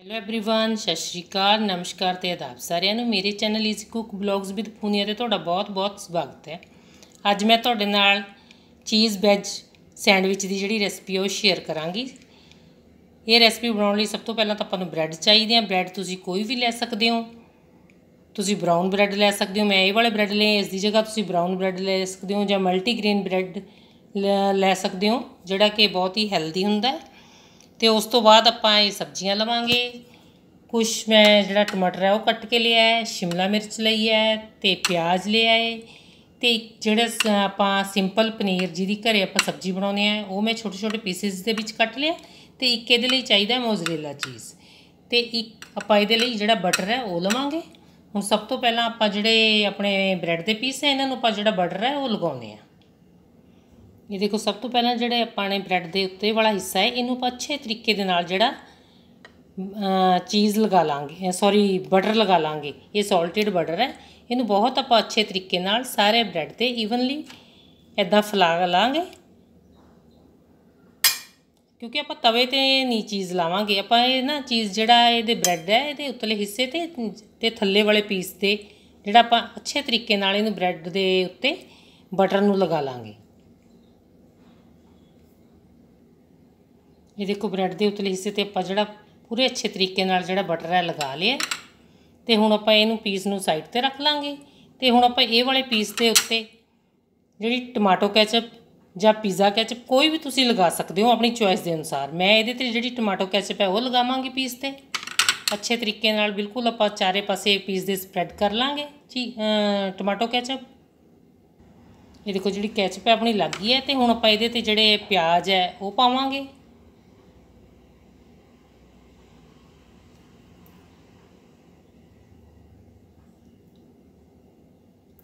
hello everyone ਸਤਿ ਸ਼੍ਰੀ ਅਕਾਲ ਨਮਸਕਾਰ ਤੇ ਆਦਾਬ ਸਾਰਿਆਂ ਨੂੰ ਮੇਰੇ channel is cook blogs with Punia ਤੇ ਤੁਹਾਡਾ ਬਹੁਤ-ਬਹੁਤ ਸਵਾਗਤ ਹੈ ਅੱਜ ਮੈਂ ਤੁਹਾਡੇ ਨਾਲ ਚੀਜ਼ ਵੈਜ ਸੈਂਡਵਿਚ ਦੀ ਜਿਹੜੀ ਰੈਸਪੀ ਉਹ ਸ਼ੇਅਰ ਕਰਾਂਗੀ ਇਹ ਰੈਸਪੀ ਬਣਾਉਣ ਲਈ ਸਭ ਤੋਂ ਪਹਿਲਾਂ ਤਾਂ ਆਪਾਂ ਨੂੰ ਬ੍ਰੈਡ ਚਾਹੀਦੇ ਆ ਬ੍ਰੈਡ ਤੁਸੀਂ ਕੋਈ ਵੀ ਲੈ ਸਕਦੇ ਹੋ ਤੁਸੀਂ ਬ੍ਰਾਊਨ ਬ੍ਰੈਡ ਲੈ ਸਕਦੇ ਹੋ ਮੈਂ ਇਹ ਵਾਲੇ ਬ੍ਰੈਡ ਲਏ ਇਸ ਦੀ ਜਗ੍ਹਾ ਤੁਸੀਂ ਬ੍ਰਾਊਨ ਬ੍ਰੈਡ ਲੈ ਸਕਦੇ ਹੋ ਜਾਂ ਮਲਟੀਗ੍ਰੇਨ ਬ੍ਰੈਡ ਲੈ ਸਕਦੇ ਹੋ ਜਿਹੜਾ ਕਿ ਬਹੁਤ ਹੀ ਹੈਲਦੀ ਹੁੰਦਾ ਹੈ ਤੇ ਉਸ ਤੋਂ ਬਾਅਦ ਆਪਾਂ ਇਹ ਸਬਜ਼ੀਆਂ ਲਵਾਂਗੇ ਕੁਛ ਮੈਂ ਜਿਹੜਾ ਟਮਾਟਰ ਹੈ ਉਹ ਕੱਟ ਕੇ ਲਿਆ ਹੈ ਸ਼ਿਮਲਾ ਮਿਰਚ ਲਈ ਹੈ ਤੇ ਪਿਆਜ਼ ਲਿਆ ਹੈ ਤੇ ਜਿਹੜਾ ਆਪਾਂ ਸਿੰਪਲ ਪਨੀਰ ਜਿਹਦੀ ਘਰੇ ਆਪਾਂ ਸਬਜ਼ੀ ਬਣਾਉਨੇ ਆ ਉਹ ਮੈਂ ਛੋਟੇ ਛੋਟੇ ਪੀਸਿਸ ਦੇ ਵਿੱਚ ਕੱਟ ਲਿਆ ਤੇ ਇੱਕ ਇਹਦੇ ਲਈ ਚਾਹੀਦਾ ਮੋਜ਼ਰੇਲਾ ਚੀਜ਼ ਤੇ ਇੱਕ ਆਪਾਂ ਇਹਦੇ ਲਈ ਜਿਹੜਾ ਬਟਰ ਹੈ ਉਹ ਲਵਾਂਗੇ ਹੁਣ ਸਭ ਤੋਂ ਪਹਿਲਾਂ ਆਪਾਂ ਜਿਹੜੇ ਆਪਣੇ ਬ੍ਰੈਡ ਦੇ ਪੀਸ ਹੈ ਇਹਨਾਂ ਨੂੰ ਆਪਾਂ ਜਿਹੜਾ ਬਟਰ ਹੈ ਉਹ ਲਗਾਉਨੇ ਆ ਇਹ ਦੇਖੋ ਸਭ ਤੋਂ ਪਹਿਲਾਂ ਜਿਹੜੇ ਆਪਾਂ ਨੇ ਬ੍ਰੈਡ ਦੇ ਉੱਤੇ ਵਾਲਾ ਹਿੱਸਾ ਹੈ ਇਹਨੂੰ ਆਪਾਂ ਅੱਛੇ ਤਰੀਕੇ ਦੇ ਨਾਲ ਜਿਹੜਾ ਚੀਜ਼ ਲਗਾ ਲਾਂਗੇ ਸੌਰੀ ਬਟਰ ਲਗਾ ਲਾਂਗੇ ਇਹ ਸਾਲਟਡ ਬਟਰ ਹੈ ਇਹਨੂੰ ਬਹੁਤ ਆਪਾਂ ਅੱਛੇ ਤਰੀਕੇ ਨਾਲ ਸਾਰੇ ਬ੍ਰੈਡ ਤੇ ਇਵਨਲੀ ਇਦਾਂ ਫਲਾ ਲਾਂਗੇ ਕਿਉਂਕਿ ਆਪਾਂ ਤਵੇ ਤੇ ਨਹੀਂ ਚੀਜ਼ ਲਾਵਾਂਗੇ ਆਪਾਂ ਇਹ ਨਾ ਚੀਜ਼ ਜਿਹੜਾ ਇਹਦੇ ਬ੍ਰੈਡ ਹੈ ਇਹਦੇ ਉੱਤਲੇ ਹਿੱਸੇ ਤੇ ਤੇ ਥੱਲੇ ਵਾਲੇ ਪੀਸ ਤੇ ਜਿਹੜਾ ਆਪਾਂ ਅੱਛੇ ਤਰੀਕੇ ਨਾਲ ਇਹਨੂੰ ਬ੍ਰੈਡ ਦੇ ਉੱਤੇ ਬਟਰ ਨੂੰ ਲਗਾ ਲਾਂਗੇ ਇਹ ਦੇਖੋ ਬ੍ਰੈਡ ਦੇ ਉਤਲੇ ਹਿੱਸੇ ਤੇ ਆਪਾਂ ਜਿਹੜਾ ਪੂਰੇ ਅੱਛੇ ਤਰੀਕੇ ਨਾਲ ਜਿਹੜਾ ਬਟਰ ਹੈ ਲਗਾ ਲਿਆ ਤੇ ਹੁਣ ਆਪਾਂ ਇਹਨੂੰ ਪੀਸ ਨੂੰ ਸਾਈਡ ਤੇ ਰੱਖ ਲਾਂਗੇ ਤੇ ਹੁਣ ਆਪਾਂ ਇਹ ਵਾਲੇ ਪੀਸ ਦੇ ਉੱਤੇ ਜਿਹੜੀ ਟਮਾਟੋ ਕੈਚਪ ਜਾਂ ਪੀਜ਼ਾ ਕੈਚਪ ਕੋਈ ਵੀ ਤੁਸੀਂ ਲਗਾ ਸਕਦੇ ਹੋ ਆਪਣੀ ਚੁਆਇਸ ਦੇ ਅਨੁਸਾਰ ਮੈਂ ਇਹਦੇ ਤੇ ਜਿਹੜੀ ਟਮਾਟੋ ਕੈਚਪ ਹੈ ਉਹ ਲਗਾਵਾਂਗੀ ਪੀਸ ਤੇ ਅੱਛੇ ਤਰੀਕੇ ਨਾਲ ਬਿਲਕੁਲ ਆਪਾਂ ਚਾਰੇ ਪਾਸੇ ਪੀਸ ਦੇ ਸਪਰੈਡ ਕਰ ਲਾਂਗੇ ਜੀ ਟਮਾਟੋ ਕੈਚਪ ਇਹ ਦੇਖੋ ਜਿਹੜੀ ਕੈਚਪ ਹੈ ਆਪਣੀ ਲੱਗੀ ਹੈ ਤੇ ਹੁਣ ਆਪਾਂ ਇਹਦੇ ਤੇ ਜਿਹੜੇ ਪਿਆਜ਼ ਹੈ ਉਹ ਪਾਵਾਂਗੇ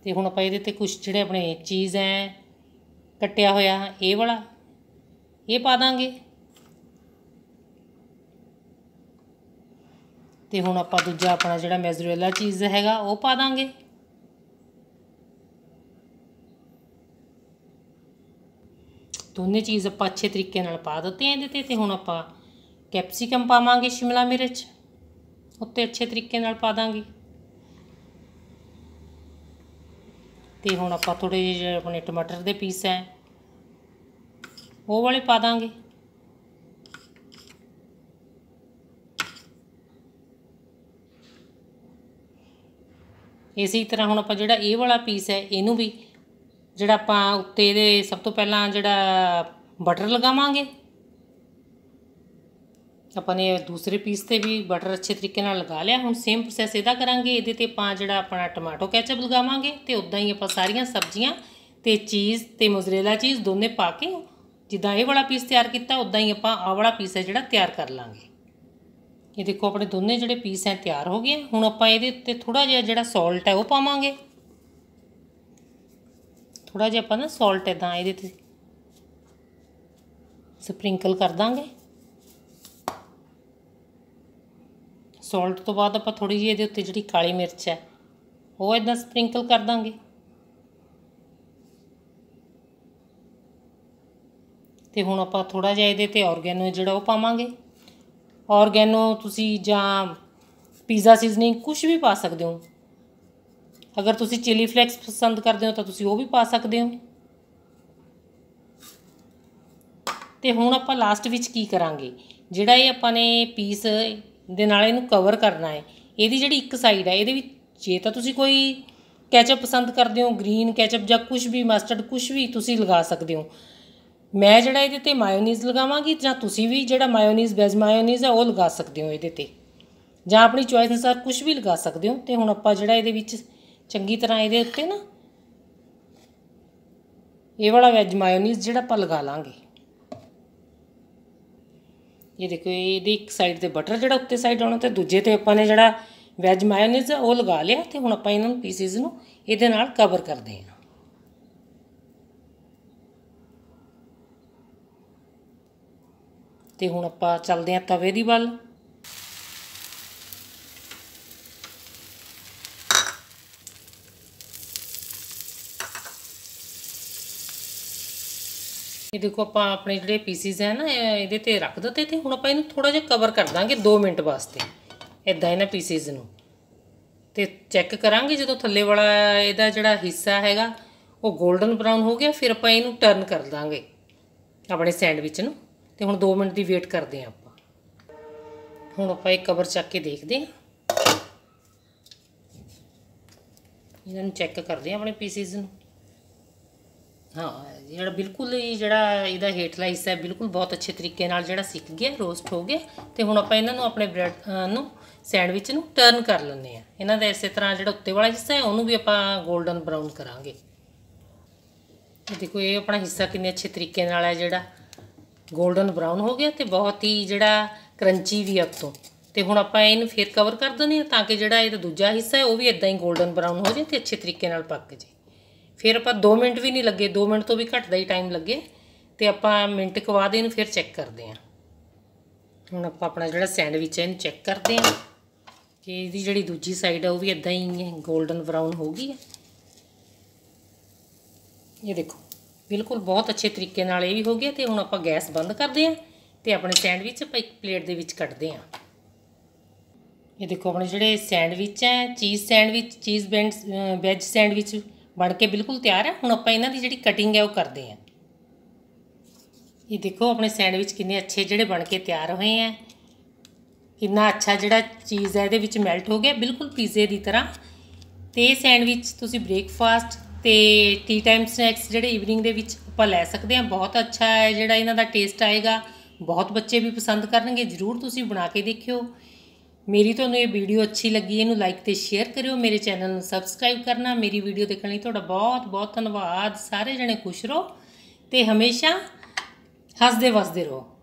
ਤੇ ਹੁਣ ਆਪਾਂ ਇਹਦੇ ਤੇ ਕੁਝ ਜਿਹੜੇ ਆਪਣੇ ਚੀਜ਼ ਐ ਕੱਟਿਆ ਹੋਇਆ ਇਹ ਵਾਲਾ ਇਹ ਪਾ ਦਾਂਗੇ ਤੇ ਹੁਣ ਆਪਾਂ ਦੂਜਾ ਆਪਣਾ ਜਿਹੜਾ ਮੈਜ਼ਰੇਲਾ ਚੀਜ਼ ਹੈਗਾ ਉਹ ਪਾ ਦਾਂਗੇ ਦੋਨੇ ਚੀਜ਼ ਆਪਾਂ ਅੱਛੇ ਤਰੀਕੇ ਨਾਲ ਪਾ ਦਿੱਤੇ ਇਹਦੇ ਤੇ ਤੇ ਹੁਣ ਆਪਾਂ ਕੈਪਸਿਕਮ ਪਾਵਾਂਗੇ ਸ਼ਿਮਲਾ ਮਿਰਚ ਉੱਤੇ ਅੱਛੇ ਤਰੀਕੇ ਨਾਲ ਪਾ ਦਾਂਗੇ ਤੇ ਹੁਣ ਆਪਾਂ ਥੋੜੇ ਜਿਹੇ ਆਪਣੇ ਟਮਾਟਰ ਦੇ ਪੀਸ ਹੈ ਉਹ ਵਾਲੇ ਪਾ ਦਾਂਗੇ ਇਸੇ ਤਰ੍ਹਾਂ ਹੁਣ ਆਪਾਂ ਜਿਹੜਾ ਇਹ ਵਾਲਾ ਪੀਸ ਹੈ ਇਹਨੂੰ ਵੀ ਜਿਹੜਾ ਆਪਾਂ ਉੱਤੇ ਇਹਦੇ ਸਭ ਤੋਂ ਪਹਿਲਾਂ ਜਿਹੜਾ ਬਟਰ ਲਗਾਵਾਂਗੇ ਆਪਾਂ ਨੇ ਦੂਸਰੇ ਪੀਸ ਤੇ ਵੀ ਬਟਰ ਅੱਛੇ ਤਰੀਕੇ ਨਾਲ ਲਗਾ ਲਿਆ ਹੁਣ ਸੇਮ ਪ੍ਰੋਸੈਸ ਇਹਦਾ ਕਰਾਂਗੇ ਇਹਦੇ ਤੇ ਆਪਾਂ ਜਿਹੜਾ ਆਪਣਾ ਟਮਾਟੋ ਕੈਚਪ ਲਗਾਵਾਂਗੇ ਤੇ ਉਦਾਂ ਹੀ ਆਪਾਂ ਸਾਰੀਆਂ ਸਬਜ਼ੀਆਂ ਤੇ ਚੀਜ਼ ਤੇ ਮੋਜ਼ਰੇਲਾ ਚੀਜ਼ ਦੋਨੇ ਪਾ ਕੇ ਜਿੱਦਾਂ ਇਹ ਵਾਲਾ ਪੀਸ ਤਿਆਰ ਕੀਤਾ ਉਦਾਂ ਹੀ ਆਪਾਂ ਆ ਵਾਲਾ ਪੀਸ ਹੈ ਜਿਹੜਾ ਤਿਆਰ ਕਰ ਲਾਂਗੇ ਇਹ ਦੇਖੋ ਆਪਣੇ ਦੋਨੇ ਜਿਹੜੇ ਪੀਸ ਹੈ ਤਿਆਰ ਹੋ ਗਏ ਹੁਣ ਆਪਾਂ ਇਹਦੇ ਉੱਤੇ ਥੋੜਾ ਜਿਹਾ ਜਿਹੜਾ ਸਾਲਟ ਹੈ ਉਹ ਪਾਵਾਂਗੇ ਥੋੜਾ ਜਿਹਾ ਆਪਾਂ ਨਾ ਸਾਲਟ ਇਦਾਂ ਇਹਦੇ ਤੇ ਸਪ੍ਰਿੰਕਲ ਕਰ ਦਾਂਗੇ ਸਾਲਟ ਤੋਂ ਬਾਅਦ ਆਪਾਂ ਥੋੜੀ ਜਿਹੀ ਇਹਦੇ ਉੱਤੇ ਜਿਹੜੀ ਕਾਲੀ ਮਿਰਚ ਹੈ ਉਹ ਇਦਾਂ ਸਪ੍ਰਿੰਕਲ ਕਰ ਦਾਂਗੇ ਤੇ ਹੁਣ ਆਪਾਂ ਥੋੜਾ ਜਿਹਾ ਇਹਦੇ ਤੇ ਆਰਗੈਨੋ ਜਿਹੜਾ ਉਹ ਪਾਵਾਂਗੇ ਆਰਗੈਨੋ ਤੁਸੀਂ ਜਾਂ ਪੀਜ਼ਾ ਸੀਜ਼ਨਿੰਗ ਕੁਝ ਵੀ ਪਾ ਸਕਦੇ ਹੋ ਅਗਰ ਤੁਸੀਂ ਚਿਲੀ ਫਲੈਕਸ ਪਸੰਦ ਕਰਦੇ ਹੋ ਤਾਂ ਤੁਸੀਂ ਉਹ ਵੀ ਪਾ ਸਕਦੇ ਹੋ ਤੇ ਹੁਣ ਆਪਾਂ ਲਾਸਟ ਵਿੱਚ ਕੀ ਕਰਾਂਗੇ ਜਿਹੜਾ ਇਹ ਆਪਾਂ ਨੇ ਪੀਸ ਦੇ ਨਾਲ ਇਹਨੂੰ ਕਵਰ ਕਰਨਾ ਹੈ ਇਹਦੀ ਜਿਹੜੀ ਇੱਕ ਸਾਈਡ ਹੈ ਇਹਦੇ ਵਿੱਚ ਜੇ ਤਾਂ ਤੁਸੀਂ ਕੋਈ ਕੈਚਅਪ ਪਸੰਦ ਕਰਦੇ ਹੋ ਗ੍ਰੀਨ ਕੈਚਅਪ ਜਾਂ ਕੁਝ ਵੀ ਮਸਟਰਡ ਕੁਝ ਵੀ ਤੁਸੀਂ ਲਗਾ ਸਕਦੇ ਹੋ ਮੈਂ ਜਿਹੜਾ ਇਹਦੇ ਤੇ ਮਾਇਓਨੀਜ਼ ਲਗਾਵਾਂਗੀ ਜਾਂ ਤੁਸੀਂ ਵੀ ਜਿਹੜਾ ਮਾਇਓਨੀਜ਼ ਵੈਜ ਮਾਇਓਨੀਜ਼ ਹੈ ਉਹ ਲਗਾ ਸਕਦੇ ਹੋ ਇਹਦੇ ਤੇ ਜਾਂ ਆਪਣੀ ਚੋਇਸ ਅਨੁਸਾਰ ਕੁਝ ਵੀ ਲਗਾ ਸਕਦੇ ਹੋ ਤੇ ਹੁਣ ਆਪਾਂ ਜਿਹੜਾ ਇਹਦੇ ਵਿੱਚ ਚੰਗੀ ਤਰ੍ਹਾਂ ਇਹਦੇ ਉੱਤੇ ਨਾ ਇਹ ਵਾਲਾ ਵੈਜ ਮਾਇਓਨੀਜ਼ ਜਿਹੜਾ ਆਪਾਂ ਲਗਾ ਲਾਂਗੇ ਇਹ ਦੇਖੋ ਇਹਦੀ ਇੱਕ ਸਾਈਡ ਤੇ ਬਟਰ ਜਿਹੜਾ ਉੱਤੇ ਸਾਈਡ ਆਉਣਾ ਤੇ ਦੂਜੇ ਤੇ ਆਪਾਂ ਨੇ ਜਿਹੜਾ ਵੈਜ ਮਾਇਓਨੀਜ਼ ਉਹ ਲਗਾ ਲਿਆ ਤੇ ਹੁਣ ਆਪਾਂ ਇਹਨਾਂ ਨੂੰ ਪੀਸਿਸ ਨੂੰ ਇਹਦੇ ਨਾਲ ਕਵਰ ਕਰਦੇ ਹਾਂ ਤੇ ਹੁਣ ਆਪਾਂ ਚੱਲਦੇ ਹਾਂ ਤਵੇ ਦੀ ਵੱਲ ਇਹ ਦੇਖੋ ਆਪਾਂ ਆਪਣੇ ਜਿਹੜੇ ਪੀਸਿਸ ਹੈ ਨਾ ਇਹਦੇ ਤੇ ਰੱਖ ਦਿੱਤੇ ਤੇ ਹੁਣ ਆਪਾਂ ਇਹਨੂੰ ਥੋੜਾ ਜਿਹਾ ਕਵਰ ਕਰ ਦਾਂਗੇ 2 ਮਿੰਟ ਵਾਸਤੇ ਇਦਾਂ ਇਹਨਾਂ ਪੀਸਿਸ ਨੂੰ ਤੇ ਚੈੱਕ ਕਰਾਂਗੇ ਜਦੋਂ ਥੱਲੇ ਵਾਲਾ ਇਹਦਾ ਜਿਹੜਾ ਹਿੱਸਾ ਹੈਗਾ ਉਹ 골ਡਨ ਬ੍ਰਾਊਨ ਹੋ ਗਿਆ ਫਿਰ ਆਪਾਂ ਇਹਨੂੰ ਟਰਨ ਕਰ ਦਾਂਗੇ ਆਪਣੇ ਸੈਂਡਵਿਚ ਨੂੰ ਤੇ ਹੁਣ 2 ਮਿੰਟ ਦੀ ਵੇਟ ਕਰਦੇ ਆਂ ਆਪਾਂ ਹੁਣ ਆਪਾਂ ਇਹ ਕਵਰ ਚੱਕ ਕੇ ਦੇਖਦੇ ਆਂ ਇਹਨਾਂ ਨੂੰ ਚੈੱਕ ਕਰਦੇ ਆਂ ਆਪਣੇ ਪੀਸਿਸ ਨੂੰ ਹਾਂ ਜਿਹੜਾ ਬਿਲਕੁਲ ਹੀ ਜਿਹੜਾ ਇਹਦਾ ਹੇਠਲਾ ਹਿੱਸਾ ਹੈ ਬਿਲਕੁਲ ਬਹੁਤ ਅੱਛੇ ਤਰੀਕੇ ਨਾਲ ਜਿਹੜਾ ਸਿੱਕ ਗਿਆ ਰੋਸਟ ਹੋ ਗਿਆ ਤੇ ਹੁਣ ਆਪਾਂ ਇਹਨਾਂ ਨੂੰ ਆਪਣੇ ਬ੍ਰੈਡ ਨੂੰ ਸੈਂਡਵਿਚ ਨੂੰ ਟਰਨ ਕਰ ਲੈਂਦੇ ਆ ਇਹਨਾਂ ਦਾ ਇਸੇ ਤਰ੍ਹਾਂ ਜਿਹੜਾ ਉੱਤੇ ਵਾਲਾ ਹਿੱਸਾ ਹੈ ਉਹਨੂੰ ਵੀ ਆਪਾਂ 골ਡਨ ਬ੍ਰਾਊਨ ਕਰਾਂਗੇ ਦੇਖੋ ਇਹ ਆਪਣਾ ਹਿੱਸਾ ਕਿੰਨੇ ਅੱਛੇ ਤਰੀਕੇ ਨਾਲ ਹੈ ਜਿਹੜਾ 골ਡਨ ਬ੍ਰਾਊਨ ਹੋ ਗਿਆ ਤੇ ਬਹੁਤ ਹੀ ਜਿਹੜਾ ਕਰੰਚੀ ਵੀ ਆ ਤੋਂ ਤੇ ਹੁਣ ਆਪਾਂ ਇਹਨੂੰ ਫੇਰ ਕਵਰ ਕਰ ਦਿੰਦੇ ਆ ਤਾਂ ਕਿ ਜਿਹੜਾ ਇਹਦਾ ਦੂਜਾ ਹਿੱਸਾ ਹੈ ਉਹ ਵੀ ਇਦਾਂ ਹੀ 골ਡਨ ਬ੍ਰਾਊਨ ਹੋ ਜਾਏ ਤੇ ਅੱਛੇ ਤਰੀਕੇ ਨਾਲ ਪੱਕ ਜਾਏ ਫਿਰ ਆਪਾਂ 2 ਮਿੰਟ ਵੀ ਨਹੀਂ ਲੱਗੇ 2 ਮਿੰਟ ਤੋਂ ਵੀ ਘੱਟ ਦਾ ਹੀ ਟਾਈਮ ਲੱਗੇ ਤੇ ਆਪਾਂ ਮਿੰਟ ਕੁ ਬਾਅਦ ਇਹਨੂੰ ਫਿਰ ਚੈੱਕ ਕਰਦੇ ਹਾਂ ਹੁਣ ਆਪਾਂ ਆਪਣਾ ਜਿਹੜਾ ਸੈਂਡਵਿਚ ਹੈ ਇਹਨੂੰ ਚੈੱਕ ਕਰਦੇ ਹਾਂ ਕਿ ਇਹਦੀ ਜਿਹੜੀ ਦੂਜੀ ਸਾਈਡ ਹੈ ਉਹ ਵੀ ਇਦਾਂ ਹੀ ਹੈ 골ਡਨ ਬ੍ਰਾਊਨ ਹੋ ਗਈ ਹੈ ਇਹ ਦੇਖੋ ਬਿਲਕੁਲ ਬਹੁਤ ਅੱਛੇ ਤਰੀਕੇ ਨਾਲ ਇਹ ਵੀ ਹੋ ਗਿਆ ਤੇ ਹੁਣ ਆਪਾਂ ਗੈਸ ਬੰਦ ਕਰਦੇ ਹਾਂ ਤੇ ਆਪਣੇ ਸੈਂਡਵਿਚ ਆਪਾਂ ਇੱਕ ਪਲੇਟ ਦੇ ਵਿੱਚ ਕੱਟਦੇ ਹਾਂ ਇਹ ਦੇਖੋ ਆਪਣੇ ਜਿਹੜੇ ਸੈਂਡਵਿਚ ਹੈ ਚੀਜ਼ ਸੈਂਡਵਿਚ ਚੀਜ਼ ਬੈਂਡ ਵੈਜ ਸੈਂਡਵਿਚ ਬਣ ਕੇ ਬਿਲਕੁਲ ਤਿਆਰ ਹੈ ਹੁਣ ਆਪਾਂ ਇਹਨਾਂ ਦੀ ਜਿਹੜੀ ਕਟਿੰਗ ਹੈ ਉਹ ਕਰਦੇ ਹਾਂ ਇਹ ਦੇਖੋ ਆਪਣੇ ਸੈਂਡਵਿਚ ਕਿੰਨੇ ਅੱਛੇ ਜਿਹੜੇ ਬਣ ਕੇ ਤਿਆਰ ਹੋਏ ਆ ਕਿੰਨਾ ਅੱਛਾ ਜਿਹੜਾ ਚੀਜ਼ ਹੈ ਇਹਦੇ ਵਿੱਚ ਮੈਲਟ ਹੋ ਗਿਆ ਬਿਲਕੁਲ ਪੀਜ਼ੇ ਦੀ ਤਰ੍ਹਾਂ ਤੇ ਇਹ ਸੈਂਡਵਿਚ ਤੁਸੀਂ ਬ੍ਰੇਕਫਾਸਟ ਤੇ ਟੀ ਟਾਈਮ ਸਨੈਕਸ ਜਿਹੜੇ ਈਵਨਿੰਗ ਦੇ ਵਿੱਚ ਆਪਾਂ ਲੈ ਸਕਦੇ ਆ ਬਹੁਤ ਅੱਛਾ ਹੈ ਜਿਹੜਾ ਇਹਨਾਂ ਦਾ ਟੇਸਟ ਆਏਗਾ ਬਹੁਤ ਬੱਚੇ ਵੀ ਪਸੰਦ ਕਰਨਗੇ ਜ਼ਰੂਰ ਤੁਸੀਂ ਬਣਾ ਕੇ ਦੇਖਿਓ ਮੇਰੀ ਤੁਹਾਨੂੰ ਇਹ ਵੀਡੀਓ ਅੱਛੀ ਲੱਗੀ ਇਹਨੂੰ ਲਾਈਕ ਤੇ ਸ਼ੇਅਰ ਕਰਿਓ ਮੇਰੇ ਚੈਨਲ ਨੂੰ ਸਬਸਕ੍ਰਾਈਬ ਕਰਨਾ ਮੇਰੀ ਵੀਡੀਓ ਦੇਖਣ ਲਈ ਤੁਹਾਡਾ ਬਹੁਤ ਬਹੁਤ ਧੰਨਵਾਦ ਸਾਰੇ ਜਣੇ ਖੁਸ਼ ਰਹੋ ਤੇ ਹਮੇਸ਼ਾ ਹੱਸਦੇ ਵਸਦੇ ਰਹੋ